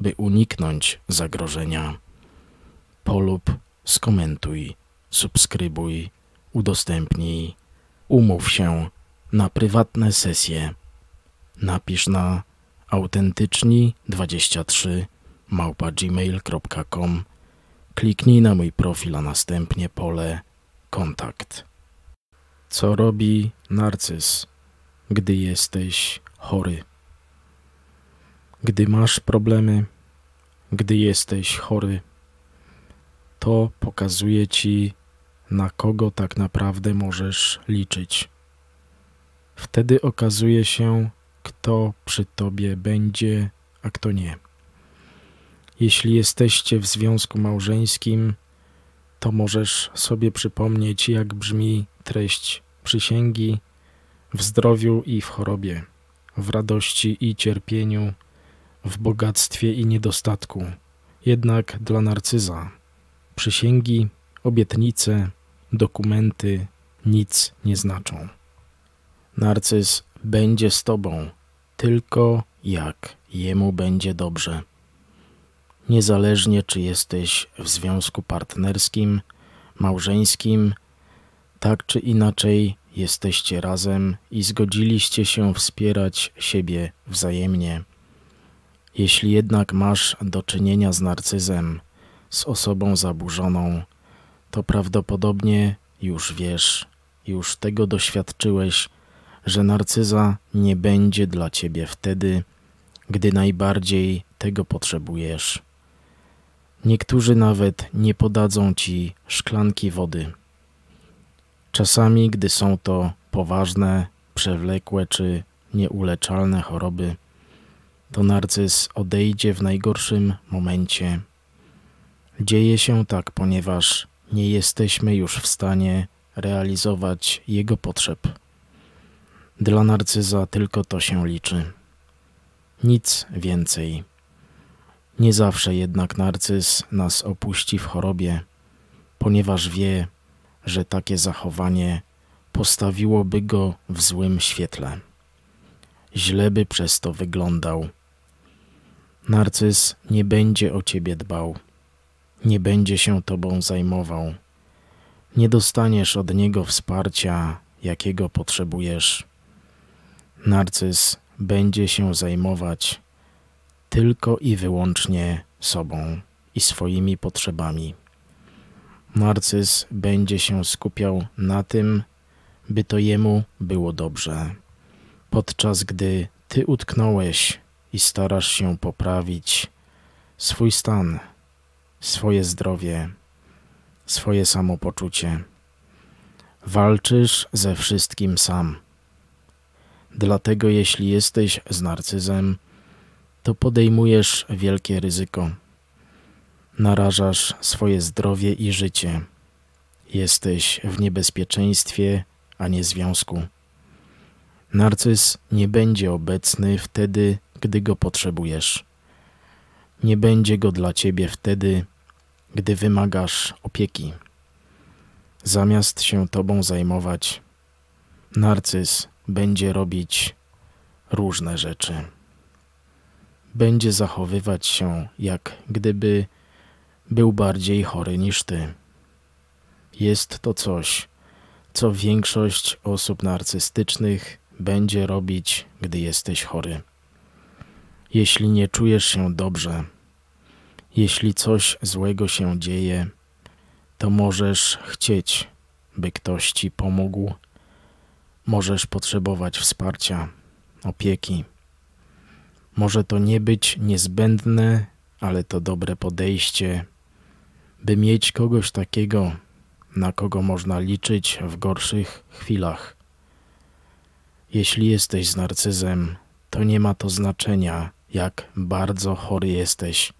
by uniknąć zagrożenia. Polub, skomentuj, subskrybuj, udostępnij, umów się na prywatne sesje. Napisz na autentyczni23 małpa.gmail.com Kliknij na mój profil, a następnie pole Kontakt. Co robi narcyz, gdy jesteś chory? Gdy masz problemy, gdy jesteś chory, to pokazuje ci, na kogo tak naprawdę możesz liczyć. Wtedy okazuje się, kto przy tobie będzie, a kto nie. Jeśli jesteście w związku małżeńskim, to możesz sobie przypomnieć, jak brzmi treść przysięgi w zdrowiu i w chorobie, w radości i cierpieniu w bogactwie i niedostatku. Jednak dla narcyza przysięgi, obietnice, dokumenty nic nie znaczą. Narcyz będzie z tobą tylko jak jemu będzie dobrze. Niezależnie czy jesteś w związku partnerskim, małżeńskim, tak czy inaczej jesteście razem i zgodziliście się wspierać siebie wzajemnie. Jeśli jednak masz do czynienia z narcyzem, z osobą zaburzoną, to prawdopodobnie już wiesz, już tego doświadczyłeś, że narcyza nie będzie dla ciebie wtedy, gdy najbardziej tego potrzebujesz. Niektórzy nawet nie podadzą ci szklanki wody. Czasami, gdy są to poważne, przewlekłe czy nieuleczalne choroby, to narcyz odejdzie w najgorszym momencie. Dzieje się tak, ponieważ nie jesteśmy już w stanie realizować jego potrzeb. Dla narcyza tylko to się liczy. Nic więcej. Nie zawsze jednak narcyz nas opuści w chorobie, ponieważ wie, że takie zachowanie postawiłoby go w złym świetle. Źle by przez to wyglądał Narcyz nie będzie o ciebie dbał, nie będzie się tobą zajmował. Nie dostaniesz od niego wsparcia, jakiego potrzebujesz. Narcyz będzie się zajmować tylko i wyłącznie sobą i swoimi potrzebami. Narcyz będzie się skupiał na tym, by to jemu było dobrze, podczas gdy ty utknąłeś i starasz się poprawić swój stan, swoje zdrowie, swoje samopoczucie. Walczysz ze wszystkim sam. Dlatego jeśli jesteś z narcyzem, to podejmujesz wielkie ryzyko. Narażasz swoje zdrowie i życie. Jesteś w niebezpieczeństwie, a nie związku. Narcyz nie będzie obecny wtedy, gdy go potrzebujesz. Nie będzie go dla ciebie wtedy, gdy wymagasz opieki. Zamiast się tobą zajmować, narcyz będzie robić różne rzeczy. Będzie zachowywać się, jak gdyby był bardziej chory niż ty. Jest to coś, co większość osób narcystycznych będzie robić, gdy jesteś chory. Jeśli nie czujesz się dobrze, jeśli coś złego się dzieje, to możesz chcieć, by ktoś ci pomógł. Możesz potrzebować wsparcia, opieki. Może to nie być niezbędne, ale to dobre podejście, by mieć kogoś takiego, na kogo można liczyć w gorszych chwilach. Jeśli jesteś z narcyzem, to nie ma to znaczenia, jak bardzo chory jesteś,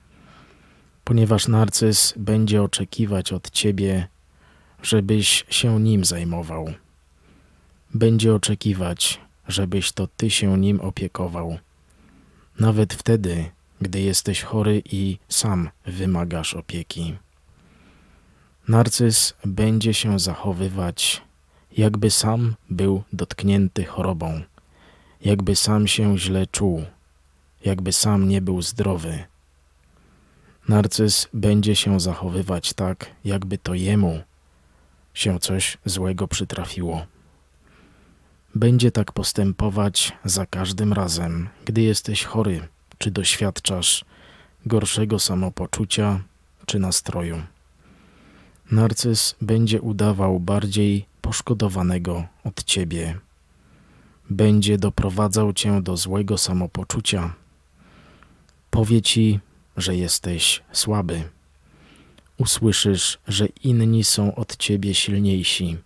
ponieważ narcyz będzie oczekiwać od ciebie, żebyś się nim zajmował. Będzie oczekiwać, żebyś to ty się nim opiekował. Nawet wtedy, gdy jesteś chory i sam wymagasz opieki. Narcyz będzie się zachowywać, jakby sam był dotknięty chorobą, jakby sam się źle czuł jakby sam nie był zdrowy. Narcyz będzie się zachowywać tak, jakby to jemu się coś złego przytrafiło. Będzie tak postępować za każdym razem, gdy jesteś chory, czy doświadczasz gorszego samopoczucia czy nastroju. Narcyz będzie udawał bardziej poszkodowanego od ciebie. Będzie doprowadzał cię do złego samopoczucia Powie ci, że jesteś słaby. Usłyszysz, że inni są od ciebie silniejsi.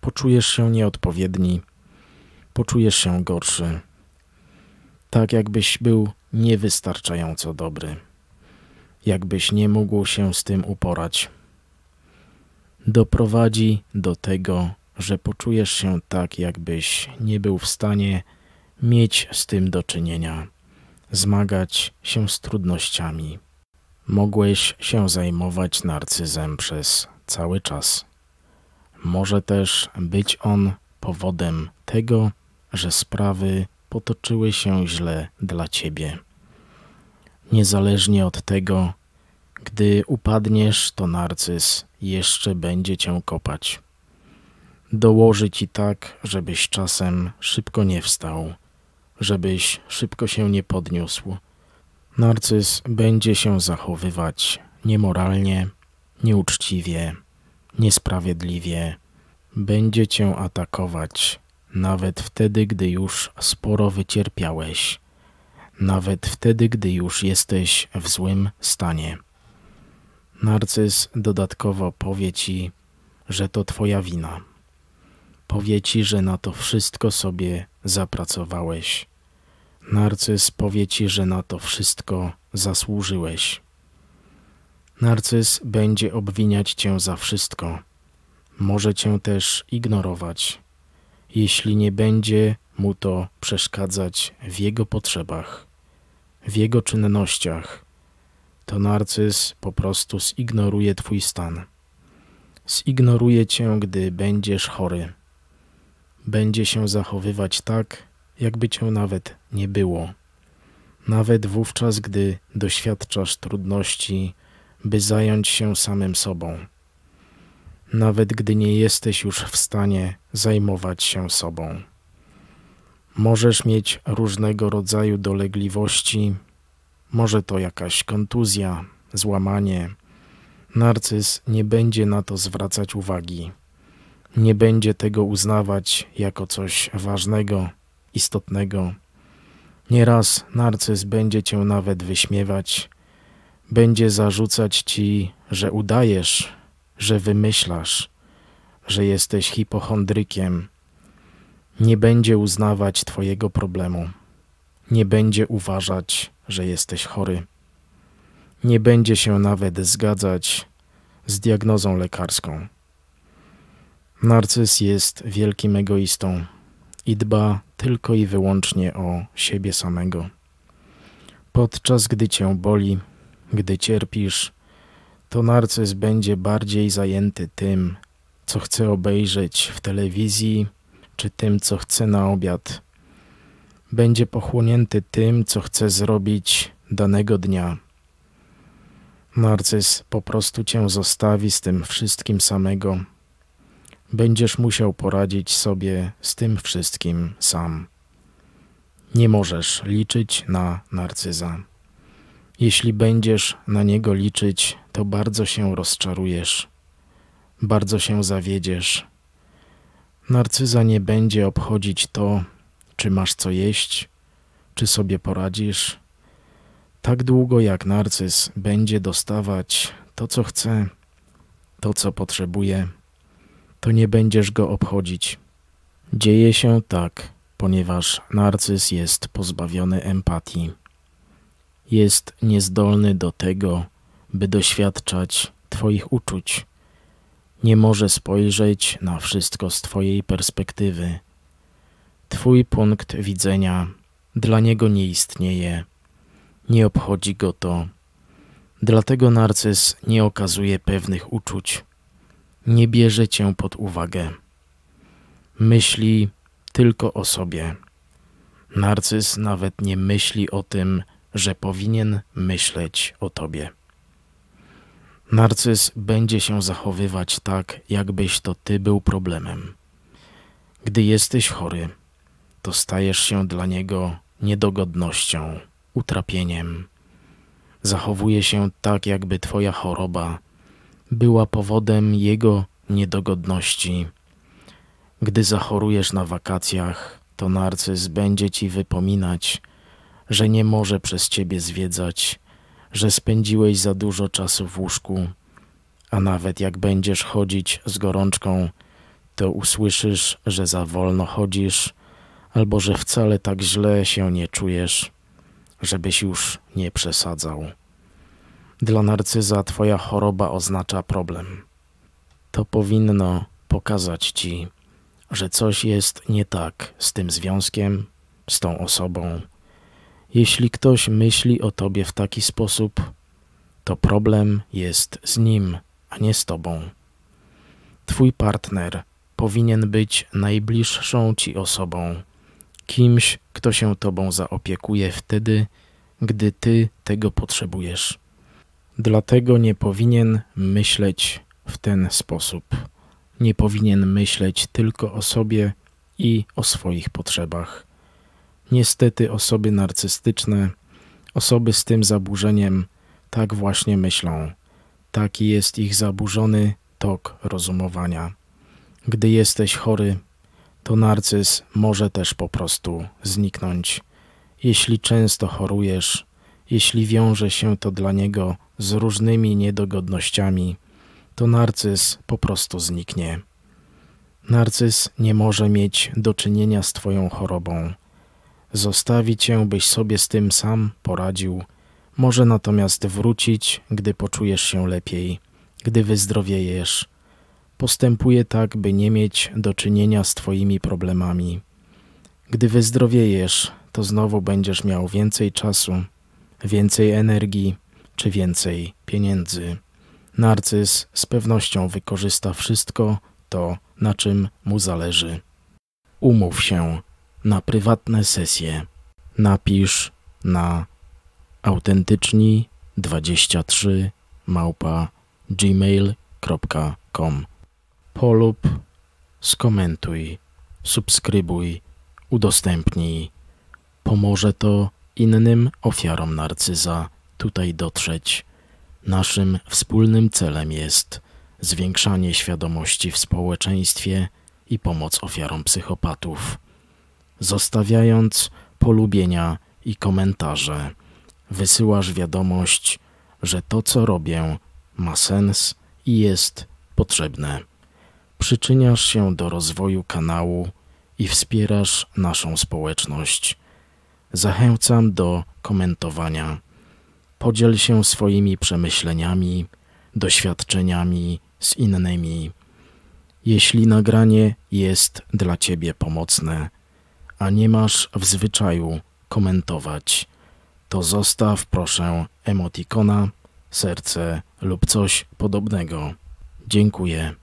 Poczujesz się nieodpowiedni, poczujesz się gorszy, tak jakbyś był niewystarczająco dobry, jakbyś nie mógł się z tym uporać. Doprowadzi do tego, że poczujesz się tak, jakbyś nie był w stanie mieć z tym do czynienia zmagać się z trudnościami. Mogłeś się zajmować narcyzem przez cały czas. Może też być on powodem tego, że sprawy potoczyły się źle dla ciebie. Niezależnie od tego, gdy upadniesz, to narcyz jeszcze będzie cię kopać. Dołoży ci tak, żebyś czasem szybko nie wstał żebyś szybko się nie podniósł. Narcyz będzie się zachowywać niemoralnie, nieuczciwie, niesprawiedliwie. Będzie cię atakować, nawet wtedy, gdy już sporo wycierpiałeś, nawet wtedy, gdy już jesteś w złym stanie. Narcyz dodatkowo powie ci, że to twoja wina. Powie ci, że na to wszystko sobie zapracowałeś. Narcyz powie ci, że na to wszystko zasłużyłeś. Narcyz będzie obwiniać cię za wszystko. Może cię też ignorować, jeśli nie będzie mu to przeszkadzać w jego potrzebach, w jego czynnościach. To narcyz po prostu zignoruje twój stan. Zignoruje cię, gdy będziesz chory będzie się zachowywać tak, jakby cię nawet nie było. Nawet wówczas, gdy doświadczasz trudności, by zająć się samym sobą. Nawet gdy nie jesteś już w stanie zajmować się sobą. Możesz mieć różnego rodzaju dolegliwości, może to jakaś kontuzja, złamanie. Narcyz nie będzie na to zwracać uwagi nie będzie tego uznawać jako coś ważnego, istotnego. Nieraz narcyz będzie cię nawet wyśmiewać, będzie zarzucać ci, że udajesz, że wymyślasz, że jesteś hipochondrykiem. Nie będzie uznawać twojego problemu, nie będzie uważać, że jesteś chory. Nie będzie się nawet zgadzać z diagnozą lekarską. Narcyz jest wielkim egoistą i dba tylko i wyłącznie o siebie samego. Podczas gdy cię boli, gdy cierpisz, to narcyz będzie bardziej zajęty tym, co chce obejrzeć w telewizji, czy tym, co chce na obiad. Będzie pochłonięty tym, co chce zrobić danego dnia. Narcyz po prostu cię zostawi z tym wszystkim samego będziesz musiał poradzić sobie z tym wszystkim sam. Nie możesz liczyć na narcyza. Jeśli będziesz na niego liczyć, to bardzo się rozczarujesz, bardzo się zawiedziesz. Narcyza nie będzie obchodzić to, czy masz co jeść, czy sobie poradzisz. Tak długo jak narcyz będzie dostawać to, co chce, to, co potrzebuje to nie będziesz go obchodzić. Dzieje się tak, ponieważ narcyz jest pozbawiony empatii. Jest niezdolny do tego, by doświadczać Twoich uczuć. Nie może spojrzeć na wszystko z Twojej perspektywy. Twój punkt widzenia dla niego nie istnieje. Nie obchodzi go to. Dlatego narcyz nie okazuje pewnych uczuć nie bierze cię pod uwagę. Myśli tylko o sobie. Narcyz nawet nie myśli o tym, że powinien myśleć o tobie. Narcyz będzie się zachowywać tak, jakbyś to ty był problemem. Gdy jesteś chory, to stajesz się dla niego niedogodnością, utrapieniem. Zachowuje się tak, jakby twoja choroba była powodem jego niedogodności. Gdy zachorujesz na wakacjach, to narcyz będzie ci wypominać, że nie może przez ciebie zwiedzać, że spędziłeś za dużo czasu w łóżku, a nawet jak będziesz chodzić z gorączką, to usłyszysz, że za wolno chodzisz, albo że wcale tak źle się nie czujesz, żebyś już nie przesadzał. Dla narcyza twoja choroba oznacza problem. To powinno pokazać ci, że coś jest nie tak z tym związkiem, z tą osobą. Jeśli ktoś myśli o tobie w taki sposób, to problem jest z nim, a nie z tobą. Twój partner powinien być najbliższą ci osobą, kimś, kto się tobą zaopiekuje wtedy, gdy ty tego potrzebujesz. Dlatego nie powinien myśleć w ten sposób. Nie powinien myśleć tylko o sobie i o swoich potrzebach. Niestety osoby narcystyczne, osoby z tym zaburzeniem, tak właśnie myślą. Taki jest ich zaburzony tok rozumowania. Gdy jesteś chory, to narcyz może też po prostu zniknąć. Jeśli często chorujesz, jeśli wiąże się to dla niego z różnymi niedogodnościami, to narcyz po prostu zniknie. Narcyz nie może mieć do czynienia z Twoją chorobą. Zostawi cię, byś sobie z tym sam poradził. Może natomiast wrócić, gdy poczujesz się lepiej, gdy wyzdrowiejesz. Postępuje tak, by nie mieć do czynienia z Twoimi problemami. Gdy wyzdrowiejesz, to znowu będziesz miał więcej czasu więcej energii czy więcej pieniędzy. Narcyz z pewnością wykorzysta wszystko to, na czym mu zależy. Umów się na prywatne sesje. Napisz na autentyczni23 małpa gmail.com Polub, skomentuj, subskrybuj, udostępnij. Pomoże to innym ofiarom narcyza tutaj dotrzeć. Naszym wspólnym celem jest zwiększanie świadomości w społeczeństwie i pomoc ofiarom psychopatów. Zostawiając polubienia i komentarze, wysyłasz wiadomość, że to co robię ma sens i jest potrzebne. Przyczyniasz się do rozwoju kanału i wspierasz naszą społeczność zachęcam do komentowania. Podziel się swoimi przemyśleniami, doświadczeniami z innymi. Jeśli nagranie jest dla Ciebie pomocne, a nie masz w zwyczaju komentować, to zostaw proszę emotikona, serce lub coś podobnego. Dziękuję.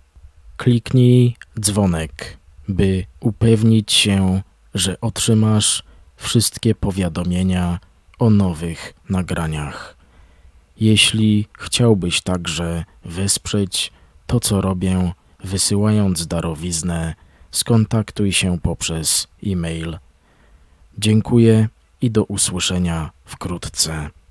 Kliknij dzwonek, by upewnić się, że otrzymasz wszystkie powiadomienia o nowych nagraniach. Jeśli chciałbyś także wesprzeć to, co robię, wysyłając darowiznę, skontaktuj się poprzez e-mail. Dziękuję i do usłyszenia wkrótce.